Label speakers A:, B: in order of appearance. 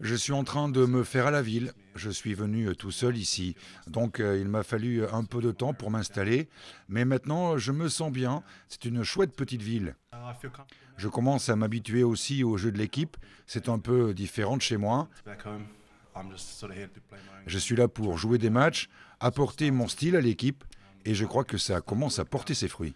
A: Je suis en train de me faire à la ville. Je suis venu euh, tout seul ici. Donc euh, il m'a fallu euh, un peu de temps pour m'installer. Mais maintenant, je me sens bien. C'est une chouette petite ville. Uh, je commence à m'habituer aussi au jeu de l'équipe. C'est un peu différent de chez moi. Je suis là pour jouer des matchs, apporter mon style à l'équipe. Et je crois que ça commence à porter ses fruits.